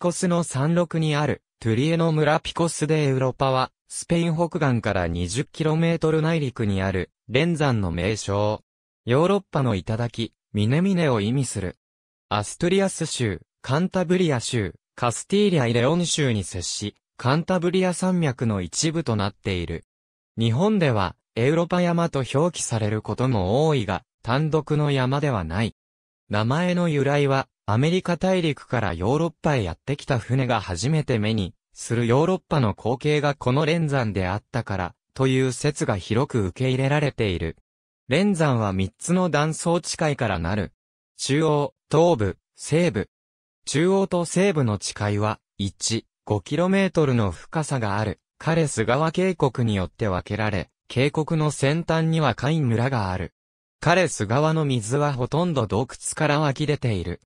コスの山麓にある、トゥリエの村ピコス・でエウロパは、スペイン北岸から 20km 内陸にある、連山の名称。ヨーロッパの頂、ミネを意味する。アストリアス州、カンタブリア州、カスティーリア・イレオン州に接し、カンタブリア山脈の一部となっている。日本では、エウロパ山と表記されることも多いが、単独の山ではない。名前の由来は、アメリカ大陸からヨーロッパへやってきた船が初めて目にするヨーロッパの光景がこの連山であったから、という説が広く受け入れられている。連山は3つの断層地界からなる。中央、東部、西部。中央と西部の地界は、1、5km の深さがある、カレス川渓谷によって分けられ、渓谷の先端にはカイン村がある。カレス川の水はほとんど洞窟から湧き出ている。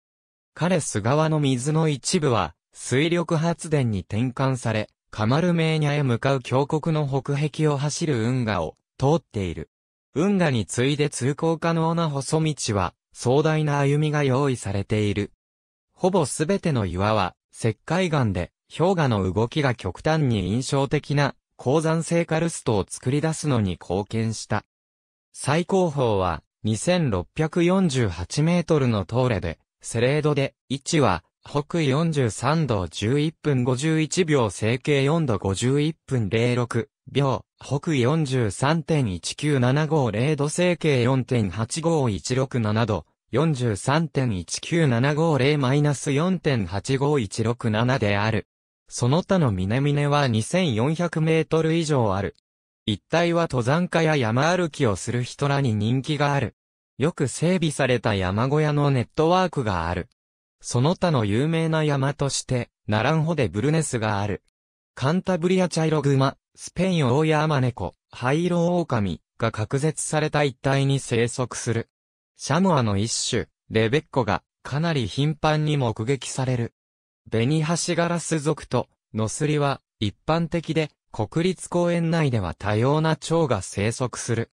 彼レス川の水の一部は、水力発電に転換され、カマルメーニャへ向かう峡谷の北壁を走る運河を通っている。運河に次いで通行可能な細道は、壮大な歩みが用意されている。ほぼすべての岩は、石灰岩で、氷河の動きが極端に印象的な、鉱山性カルストを作り出すのに貢献した。最高峰は、2648メートルのトーレで、セレードで、位置は、北緯43度11分51秒、整形4度51分06秒、北緯43.19750度、整形4.85167度、43.19750-4.85167である。その他の峰々は2400メートル以上ある。一帯は登山家や山歩きをする人らに人気がある。よく整備された山小屋のネットワークがある。その他の有名な山として、ナランホでブルネスがある。カンタブリア茶色グマ、スペインオオヤマネコ、灰色オオカミが隔絶された一帯に生息する。シャモアの一種、レベッコがかなり頻繁に目撃される。ベニハシガラス属とノスリは一般的で国立公園内では多様な蝶が生息する。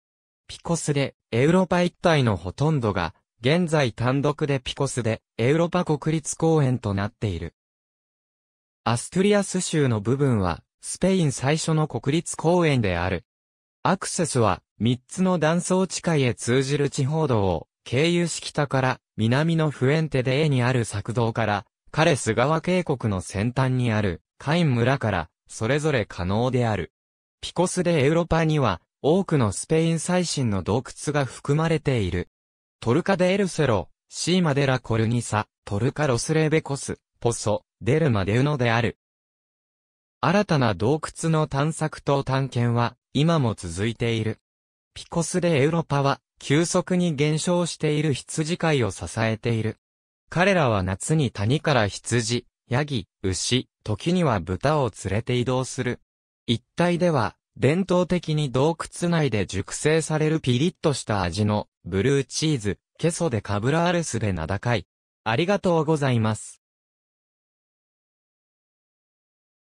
ピコスでエウロパ一帯のほとんどが、現在単独でピコスで、エウロパ国立公園となっている。アストゥリアス州の部分は、スペイン最初の国立公園である。アクセスは、3つの断層地下へ通じる地方道を、経由し北から、南のフエンテデエにある作道から、カレス川渓谷の先端にある、カイン村から、それぞれ可能である。ピコスでエウロパには、多くのスペイン最新の洞窟が含まれている。トルカデエルセロ、シーマデラコルニサ、トルカロスレベコス、ポソ、デルマデウノである。新たな洞窟の探索と探検は今も続いている。ピコスでエウロパは急速に減少している羊飼いを支えている。彼らは夏に谷から羊、ヤギ、牛、時には豚を連れて移動する。一帯では伝統的に洞窟内で熟成されるピリッとした味のブルーチーズ、ケソでカブラアルスで名高い。ありがとうございます。